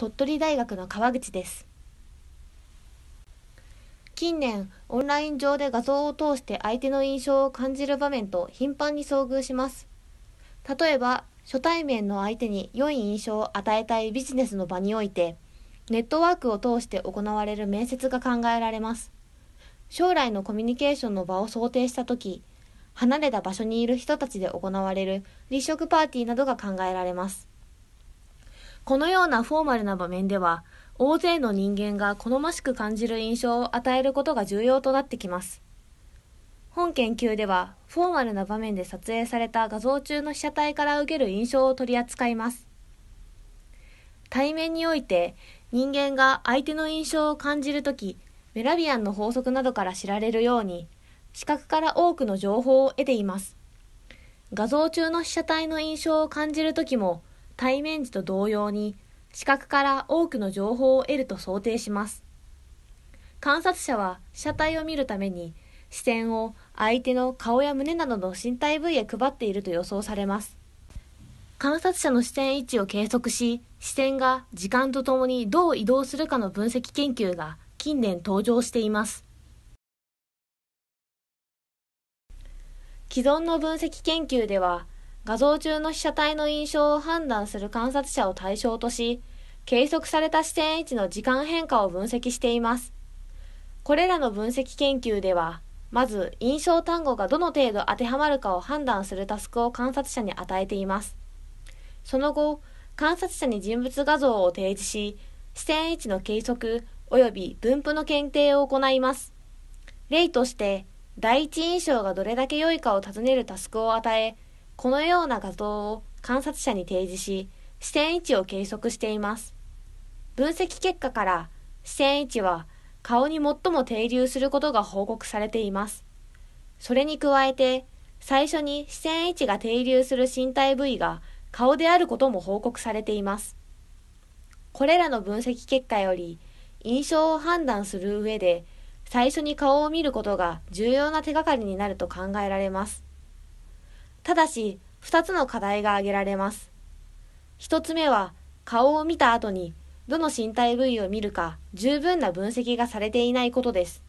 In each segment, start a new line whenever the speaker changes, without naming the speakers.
鳥取大学の川口です近年オンライン上で画像を通して相手の印象を感じる場面と頻繁に遭遇します例えば初対面の相手に良い印象を与えたいビジネスの場においてネットワークを通して行われる面接が考えられます将来のコミュニケーションの場を想定した時離れた場所にいる人たちで行われる立食パーティーなどが考えられますこのようなフォーマルな場面では、大勢の人間が好ましく感じる印象を与えることが重要となってきます。本研究では、フォーマルな場面で撮影された画像中の被写体から受ける印象を取り扱います。対面において、人間が相手の印象を感じるとき、メラビアンの法則などから知られるように、視覚から多くの情報を得ています。画像中の被写体の印象を感じるときも、対面時と同様に視覚から多くの情報を得ると想定します。観察者は車体を見るために視線を相手の顔や胸などの身体部位へ配っていると予想されます。観察者の視線位置を計測し、視線が時間とともにどう移動するかの分析研究が近年登場しています。既存の分析研究では、画像中の被写体の印象を判断する観察者を対象とし、計測された視点位置の時間変化を分析しています。これらの分析研究では、まず印象単語がどの程度当てはまるかを判断するタスクを観察者に与えています。その後、観察者に人物画像を提示し、視点位置の計測及び分布の検定を行います。例として、第一印象がどれだけ良いかを尋ねるタスクを与え、このような画像を観察者に提示し、視点位置を計測しています。分析結果から視線位置は顔に最も停留することが報告されています。それに加えて、最初に視線位置が停留する身体部位が顔であることも報告されています。これらの分析結果より、印象を判断する上で、最初に顔を見ることが重要な手がかりになると考えられます。ただし、二つの課題が挙げられます。一つ目は、顔を見た後に、どの身体部位を見るか十分な分析がされていないことです。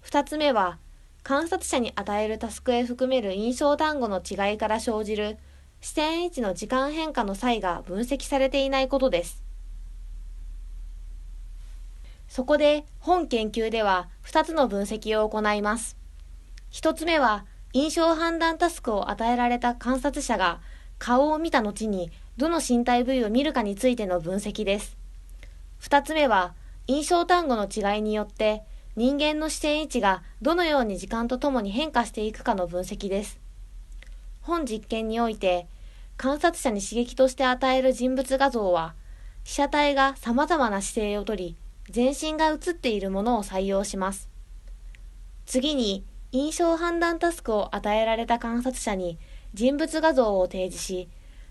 二つ目は、観察者に与えるタスクへ含める印象単語の違いから生じる視点位置の時間変化の際が分析されていないことです。そこで本研究では二つの分析を行います。一つ目は印象判断タスクを与えられた観察者が顔を見た後にどの身体部位を見るかについての分析です。2つ目は印象単語の違いによって人間の視点位置がどのように時間とともに変化していくかの分析です。本実験において観察者に刺激として与える人物画像は被写体が様々な姿勢をとり全身が写っているものを採用します。次に印象判断タスクを与えられた観察者に人物画像を提示し、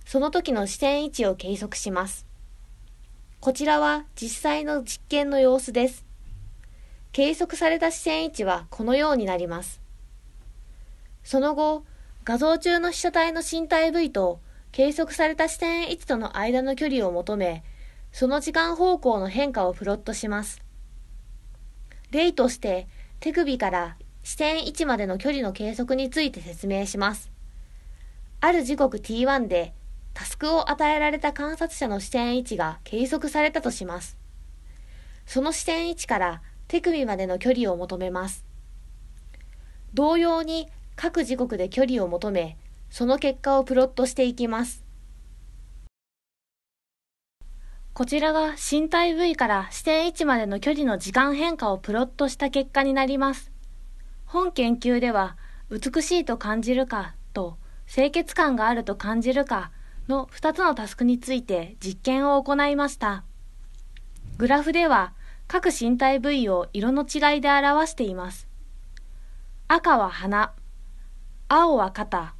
その時の視点位置を計測します。こちらは実際の実験の様子です。計測された視線位置はこのようになります。その後、画像中の被写体の身体部位と計測された視点位置との間の距離を求め、その時間方向の変化をプロットします。例として、手首から視点1までの距離の計測について説明します。ある時刻 t1 でタスクを与えられた観察者の視点位置が計測されたとします。その視点位置から手首までの距離を求めます。同様に各時刻で距離を求め、その結果をプロットしていきます。こちらが身体部位から視点位置までの距離の時間変化をプロットした結果になります。本研究では美しいと感じるかと清潔感があると感じるかの2つのタスクについて実験を行いました。グラフでは各身体部位を色の違いで表しています。赤は鼻、青は肩、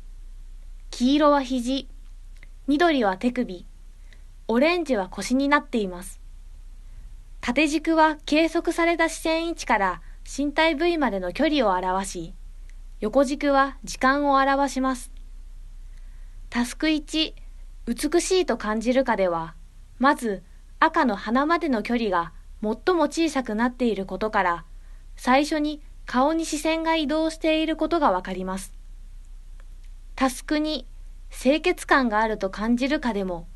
黄色は肘、緑は手首、オレンジは腰になっています。縦軸は計測された視線位置から身体部位までの距離を表し、横軸は時間を表します。タスク1、美しいと感じるかでは、まず赤の鼻までの距離が最も小さくなっていることから、最初に顔に視線が移動していることがわかります。タスク2、清潔感があると感じるかでも、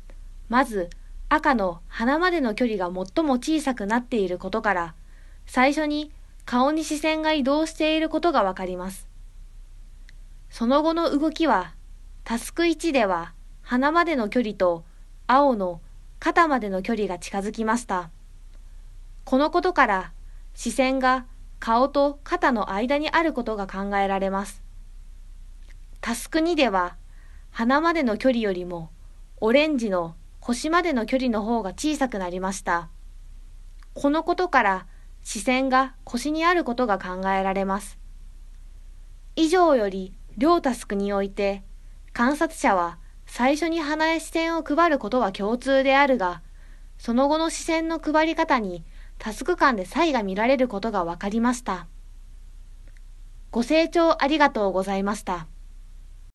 まず赤の鼻までの距離が最も小さくなっていることから、最初に顔に視線が移動していることがわかります。その後の動きは、タスク1では鼻までの距離と青の肩までの距離が近づきました。このことから視線が顔と肩の間にあることが考えられます。タスク2では鼻までの距離よりもオレンジの腰までの距離の方が小さくなりました。このことから視線が腰にあることが考えられます。以上より両タスクにおいて、観察者は最初に鼻へ視線を配ることは共通であるが、その後の視線の配り方にタスク間で差異が見られることが分かりました。ご清聴ありがとうございました。